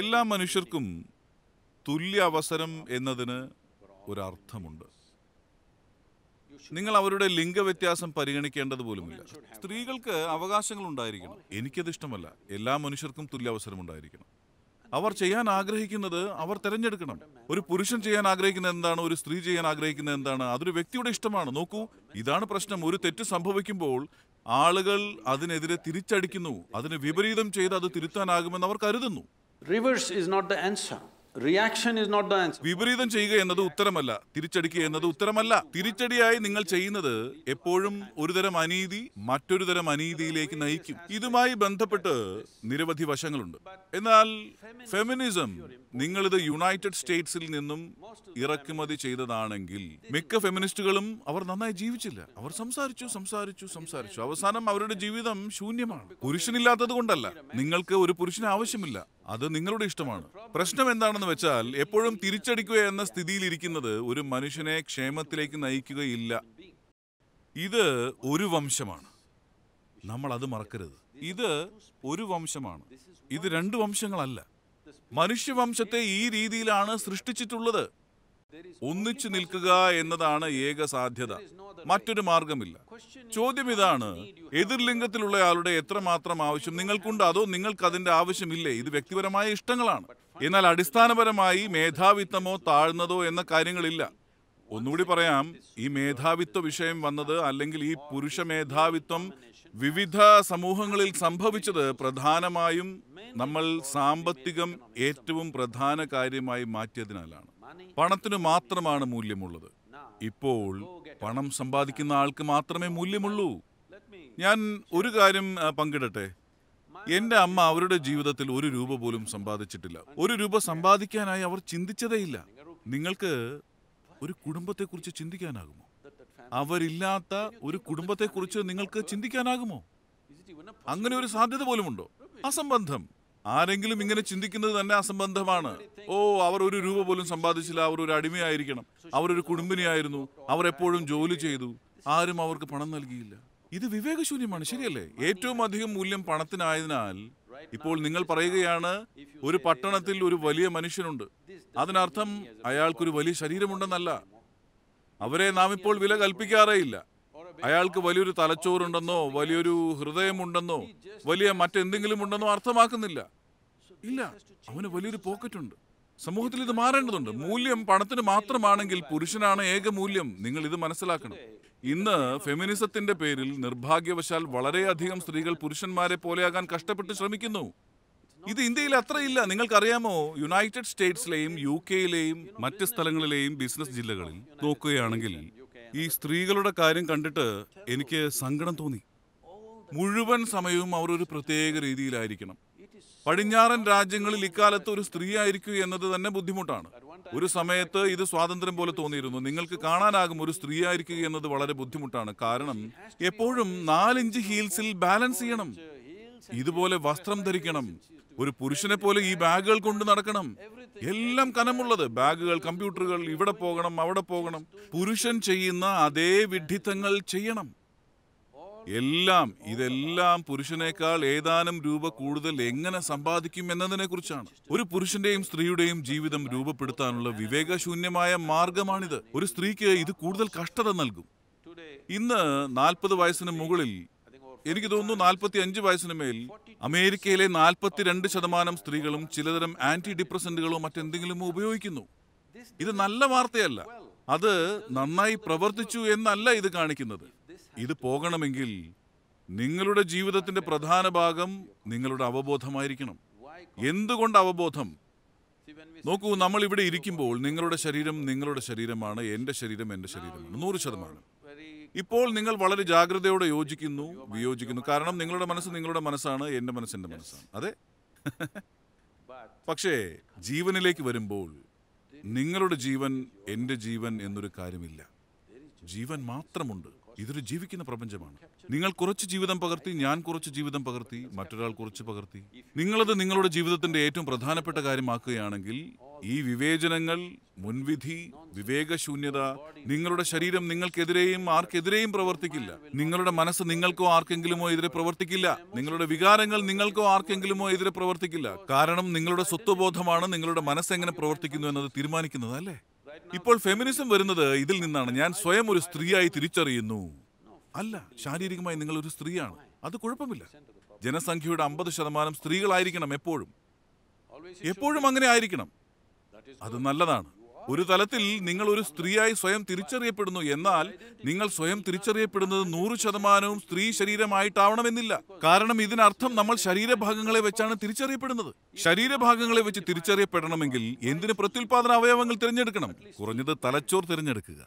എല്ലാ മനുഷ്യർക്കും തുല്യ അവസരം എന്നതിന് ഒരർത്ഥമുണ്ട് നിങ്ങൾ അവരുടെ ലിംഗവ്യത്യാസം പരിഗണിക്കേണ്ടത് പോലുമില്ല സ്ത്രീകൾക്ക് അവകാശങ്ങൾ ഉണ്ടായിരിക്കണം എനിക്കത് ഇഷ്ടമല്ല എല്ലാ മനുഷ്യർക്കും തുല്യ അവസരം ഉണ്ടായിരിക്കണം അവർ ചെയ്യാൻ ആഗ്രഹിക്കുന്നത് അവർ തിരഞ്ഞെടുക്കണം ഒരു പുരുഷൻ ചെയ്യാൻ ആഗ്രഹിക്കുന്നത് എന്താണ് ഒരു സ്ത്രീ ചെയ്യാൻ ആഗ്രഹിക്കുന്നത് എന്താണ് അതൊരു വ്യക്തിയുടെ ഇഷ്ടമാണ് നോക്കൂ ഇതാണ് പ്രശ്നം ഒരു തെറ്റ് സംഭവിക്കുമ്പോൾ ആളുകൾ അതിനെതിരെ തിരിച്ചടിക്കുന്നു അതിന് വിപരീതം ചെയ്ത് അത് തിരുത്താനാകുമെന്ന് അവർ കരുതുന്നു is not the answer. വിപരീതം ചെയ്യുക എന്നത് ഉത്തരമല്ല തിരിച്ചടിക്കുക എന്നത് ഉത്തരമല്ല തിരിച്ചടിയായി നിങ്ങൾ ചെയ്യുന്നത് എപ്പോഴും ഒരുതരം അനീതി മറ്റൊരു തരം അനീതിയിലേക്ക് നയിക്കും ഇതുമായി ബന്ധപ്പെട്ട് നിരവധി വശങ്ങളുണ്ട് എന്നാൽ ഫെമിനിസം നിങ്ങളിത് യുണൈറ്റഡ് സ്റ്റേറ്റ്സിൽ നിന്നും ഇറക്കുമതി ചെയ്തതാണെങ്കിൽ മിക്ക ഫെമിനിസ്റ്റുകളും അവർ നന്നായി ജീവിച്ചില്ല അവർ സംസാരിച്ചു സംസാരിച്ചു സംസാരിച്ചു അവസാനം അവരുടെ ജീവിതം ശൂന്യമാണ് പുരുഷനില്ലാത്തത് കൊണ്ടല്ല നിങ്ങൾക്ക് ഒരു പുരുഷന് ആവശ്യമില്ല അത് നിങ്ങളുടെ ഇഷ്ടമാണ് പ്രശ്നം എന്താണെന്ന് വെച്ചാൽ എപ്പോഴും തിരിച്ചടിക്കുക എന്ന സ്ഥിതിയിലിരിക്കുന്നത് ഒരു മനുഷ്യനെ ക്ഷേമത്തിലേക്ക് നയിക്കുകയില്ല ഇത് ഒരു വംശമാണ് നമ്മൾ അത് മറക്കരുത് ഇത് ഒരു വംശമാണ് ഇത് രണ്ട് വംശങ്ങളല്ല മനുഷ്യവംശത്തെ ഈ രീതിയിലാണ് സൃഷ്ടിച്ചിട്ടുള്ളത് ഒന്നിച്ചു നിൽക്കുക എന്നതാണ് ഏക സാധ്യത മറ്റൊരു മാർഗമില്ല ചോദ്യം ഇതാണ് എതിർലിംഗത്തിലുള്ളയാളുടെ എത്രമാത്രം ആവശ്യം നിങ്ങൾക്കുണ്ട് അതോ നിങ്ങൾക്ക് അതിന്റെ ആവശ്യമില്ലേ ഇത് വ്യക്തിപരമായ ഇഷ്ടങ്ങളാണ് എന്നാൽ അടിസ്ഥാനപരമായി മേധാവിത്വമോ താഴ്ന്നതോ എന്ന കാര്യങ്ങളില്ല ഒന്നുകൂടി പറയാം ഈ മേധാവിത്വ വിഷയം വന്നത് അല്ലെങ്കിൽ ഈ പുരുഷ മേധാവിത്വം വിവിധ സമൂഹങ്ങളിൽ സംഭവിച്ചത് പ്രധാനമായും നമ്മൾ സാമ്പത്തികം ഏറ്റവും പ്രധാന കാര്യമായി മാറ്റിയതിനാലാണ് പണത്തിന് മാത്രമാണ് മൂല്യമുള്ളത് ഇപ്പോൾ പണം സമ്പാദിക്കുന്ന ആൾക്ക് മാത്രമേ മൂല്യമുള്ളൂ ഞാൻ ഒരു കാര്യം പങ്കിടട്ടെ എന്റെ അമ്മ അവരുടെ ജീവിതത്തിൽ ഒരു രൂപ പോലും സമ്പാദിച്ചിട്ടില്ല ഒരു രൂപ സമ്പാദിക്കാനായി അവർ ചിന്തിച്ചതേയില്ല നിങ്ങൾക്ക് ഒരു കുടുംബത്തെക്കുറിച്ച് ചിന്തിക്കാനാകുമോ അവരില്ലാത്ത ഒരു കുടുംബത്തെക്കുറിച്ച് നിങ്ങൾക്ക് ചിന്തിക്കാനാകുമോ അങ്ങനെ ഒരു സാധ്യത പോലുമുണ്ടോ അസംബന്ധം ആരെങ്കിലും ഇങ്ങനെ ചിന്തിക്കുന്നത് തന്നെ അസംബന്ധമാണ് ഓ അവർ ഒരു രൂപ പോലും സമ്പാദിച്ചില്ല അവർ ഒരു അടിമയായിരിക്കണം അവരൊരു കുടുംബിനിയായിരുന്നു അവർ എപ്പോഴും ജോലി ചെയ്തു ആരും അവർക്ക് പണം നൽകിയില്ല ഇത് വിവേകശൂന്യമാണ് ശരിയല്ലേ ഏറ്റവും അധികം മൂല്യം പണത്തിനായതിനാൽ ഇപ്പോൾ നിങ്ങൾ പറയുകയാണ് ഒരു പട്ടണത്തിൽ ഒരു വലിയ മനുഷ്യനുണ്ട് അതിനർത്ഥം അയാൾക്കൊരു വലിയ ശരീരമുണ്ടെന്നല്ല അവരെ നാം ഇപ്പോൾ വില കൽപ്പിക്കാറേയില്ല അയാൾക്ക് വലിയൊരു തലച്ചോറുണ്ടെന്നോ വലിയൊരു ഹൃദയമുണ്ടെന്നോ വലിയ മറ്റെന്തെങ്കിലും ഉണ്ടെന്നോ അർത്ഥമാക്കുന്നില്ല ഇല്ല അവന് വലിയൊരു പോക്കറ്റുണ്ട് സമൂഹത്തിൽ ഇത് മാറേണ്ടതുണ്ട് മൂല്യം പണത്തിന് മാത്രമാണെങ്കിൽ പുരുഷനാണ് ഏക മൂല്യം നിങ്ങൾ ഇത് മനസ്സിലാക്കണം ഇന്ന് ഫെമിനിസത്തിന്റെ പേരിൽ നിർഭാഗ്യവശാൽ വളരെയധികം സ്ത്രീകൾ പുരുഷന്മാരെ പോലെയാകാൻ കഷ്ടപ്പെട്ട് ശ്രമിക്കുന്നു ഇത് ഇന്ത്യയിൽ അത്രയില്ല നിങ്ങൾക്കറിയാമോ യുണൈറ്റഡ് സ്റ്റേറ്റ്സിലെയും യു കെയിലെയും മറ്റ് സ്ഥലങ്ങളിലെയും ബിസിനസ് ജില്ലകളിൽ നോക്കുകയാണെങ്കിൽ ഈ സ്ത്രീകളുടെ കാര്യം കണ്ടിട്ട് എനിക്ക് സങ്കടം തോന്നി മുഴുവൻ സമയവും അവർ ഒരു പ്രത്യേക രീതിയിലായിരിക്കണം പടിഞ്ഞാറൻ രാജ്യങ്ങളിൽ ഇക്കാലത്ത് ഒരു സ്ത്രീ ആയിരിക്കുക എന്നത് തന്നെ ബുദ്ധിമുട്ടാണ് ഒരു സമയത്ത് ഇത് സ്വാതന്ത്ര്യം പോലെ തോന്നിയിരുന്നു നിങ്ങൾക്ക് കാണാനാകും ഒരു സ്ത്രീ ആയിരിക്കുക എന്നത് വളരെ ബുദ്ധിമുട്ടാണ് കാരണം എപ്പോഴും നാലിഞ്ച് ഹീൽസിൽ ബാലൻസ് ചെയ്യണം ഇതുപോലെ വസ്ത്രം ധരിക്കണം ഒരു പുരുഷനെ പോലെ ഈ ബാഗുകൾ കൊണ്ട് നടക്കണം എല്ലാം കനമുള്ളത് ബാഗുകൾ കമ്പ്യൂട്ടറുകൾ ഇവിടെ പോകണം അവിടെ പോകണം പുരുഷൻ ചെയ്യുന്ന അതേ വിഡിത്തങ്ങൾ ചെയ്യണം എല്ലാം ഇതെല്ലാം പുരുഷനേക്കാൾ ഏതാനും രൂപ കൂടുതൽ എങ്ങനെ സമ്പാദിക്കും എന്നതിനെ കുറിച്ചാണ് ഒരു പുരുഷന്റെയും സ്ത്രീയുടെയും ജീവിതം രൂപപ്പെടുത്താനുള്ള വിവേകശൂന്യമായ മാർഗമാണിത് ഒരു സ്ത്രീക്ക് ഇത് കൂടുതൽ കഷ്ടത നൽകും ഇന്ന് നാൽപ്പത് വയസ്സിന് മുകളിൽ എനിക്ക് തോന്നുന്നു നാൽപ്പത്തി അഞ്ച് വയസ്സിന് മേൽ അമേരിക്കയിലെ നാൽപ്പത്തിരണ്ട് ശതമാനം സ്ത്രീകളും ചിലതരം ആന്റി ഡിപ്രസന്റുകളോ മറ്റെന്തെങ്കിലും ഉപയോഗിക്കുന്നു ഇത് നല്ല വാർത്തയല്ല അത് നന്നായി പ്രവർത്തിച്ചു എന്നല്ല ഇത് കാണിക്കുന്നത് ഇത് പോകണമെങ്കിൽ നിങ്ങളുടെ ജീവിതത്തിന്റെ പ്രധാന ഭാഗം നിങ്ങളുടെ അവബോധമായിരിക്കണം എന്തുകൊണ്ട് അവബോധം നോക്കൂ നമ്മൾ ഇവിടെ ഇരിക്കുമ്പോൾ നിങ്ങളുടെ ശരീരം നിങ്ങളുടെ ശരീരമാണ് എൻ്റെ ശരീരം എൻ്റെ ശരീരമാണ് നൂറ് ശതമാനം ഇപ്പോൾ നിങ്ങൾ വളരെ ജാഗ്രതയോടെ യോജിക്കുന്നു വിയോജിക്കുന്നു കാരണം നിങ്ങളുടെ മനസ്സ് നിങ്ങളുടെ മനസ്സാണ് എൻ്റെ മനസ്സിൻ്റെ മനസ്സാണ് അതെ പക്ഷേ ജീവനിലേക്ക് വരുമ്പോൾ നിങ്ങളുടെ ജീവൻ എൻ്റെ ജീവൻ എന്നൊരു കാര്യമില്ല ജീവൻ മാത്രമുണ്ട് ഇതൊരു ജീവിക്കുന്ന പ്രപഞ്ചമാണ് നിങ്ങൾ കുറച്ച് ജീവിതം പകർത്തി ഞാൻ കുറച്ച് ജീവിതം പകർത്തി മറ്റൊരാൾ കുറച്ച് പകർത്തി നിങ്ങളത് നിങ്ങളുടെ ജീവിതത്തിന്റെ ഏറ്റവും പ്രധാനപ്പെട്ട കാര്യമാക്കുകയാണെങ്കിൽ ഈ വിവേചനങ്ങൾ മുൻവിധി വിവേകശൂന്യത നിങ്ങളുടെ ശരീരം നിങ്ങൾക്കെതിരെയും ആർക്കെതിരെയും പ്രവർത്തിക്കില്ല നിങ്ങളുടെ മനസ്സ് നിങ്ങൾക്കോ ആർക്കെങ്കിലുമോ എതിരെ പ്രവർത്തിക്കില്ല നിങ്ങളുടെ വികാരങ്ങൾ നിങ്ങൾക്കോ ആർക്കെങ്കിലുമോ എതിരെ പ്രവർത്തിക്കില്ല കാരണം നിങ്ങളുടെ സ്വത്വബോധമാണ് നിങ്ങളുടെ മനസ്സ് എങ്ങനെ പ്രവർത്തിക്കുന്നു എന്നത് തീരുമാനിക്കുന്നത് അല്ലേ ഇപ്പോൾ ഫെമിനിസം വരുന്നത് ഇതിൽ നിന്നാണ് ഞാൻ സ്വയം ഒരു സ്ത്രീയായി തിരിച്ചറിയുന്നു അല്ല ശാരീരികമായി നിങ്ങൾ ഒരു സ്ത്രീയാണ് അത് കുഴപ്പമില്ല ജനസംഖ്യയുടെ അമ്പത് ശതമാനം സ്ത്രീകളായിരിക്കണം എപ്പോഴും എപ്പോഴും അങ്ങനെ ആയിരിക്കണം അത് നല്ലതാണ് ഒരു തലത്തിൽ നിങ്ങൾ ഒരു സ്ത്രീയായി സ്വയം തിരിച്ചറിയപ്പെടുന്നു എന്നാൽ നിങ്ങൾ സ്വയം തിരിച്ചറിയപ്പെടുന്നത് നൂറ് ശതമാനവും സ്ത്രീ ശരീരമായിട്ടാവണമെന്നില്ല കാരണം ഇതിനർത്ഥം നമ്മൾ ശരീരഭാഗങ്ങളെ വെച്ചാണ് തിരിച്ചറിയപ്പെടുന്നത് ശരീരഭാഗങ്ങളെ വെച്ച് തിരിച്ചറിയപ്പെടണമെങ്കിൽ എന്തിന് പ്രത്യുൽപാദന അവയവങ്ങൾ തിരഞ്ഞെടുക്കണം കുറഞ്ഞത് തലച്ചോർ തിരഞ്ഞെടുക്കുക